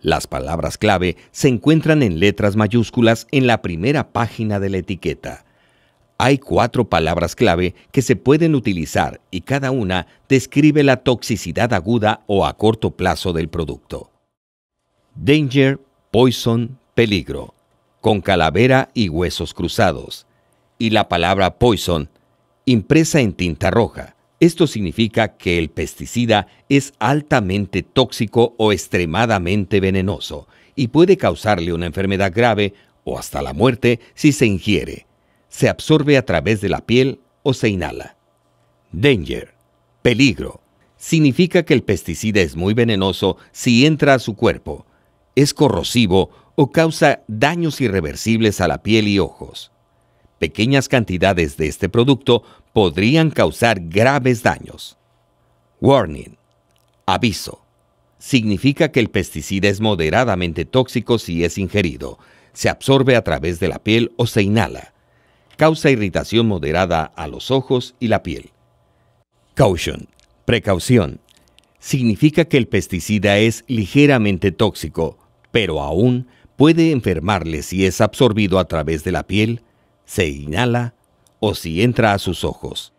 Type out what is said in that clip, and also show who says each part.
Speaker 1: Las palabras clave se encuentran en letras mayúsculas en la primera página de la etiqueta. Hay cuatro palabras clave que se pueden utilizar y cada una describe la toxicidad aguda o a corto plazo del producto. Danger, poison, peligro, con calavera y huesos cruzados. Y la palabra poison impresa en tinta roja. Esto significa que el pesticida es altamente tóxico o extremadamente venenoso y puede causarle una enfermedad grave o hasta la muerte si se ingiere. Se absorbe a través de la piel o se inhala. Danger, peligro, significa que el pesticida es muy venenoso si entra a su cuerpo, es corrosivo o causa daños irreversibles a la piel y ojos pequeñas cantidades de este producto podrían causar graves daños. Warning. Aviso. Significa que el pesticida es moderadamente tóxico si es ingerido, se absorbe a través de la piel o se inhala. Causa irritación moderada a los ojos y la piel. Caution. Precaución. Significa que el pesticida es ligeramente tóxico, pero aún puede enfermarle si es absorbido a través de la piel, se inhala o si entra a sus ojos.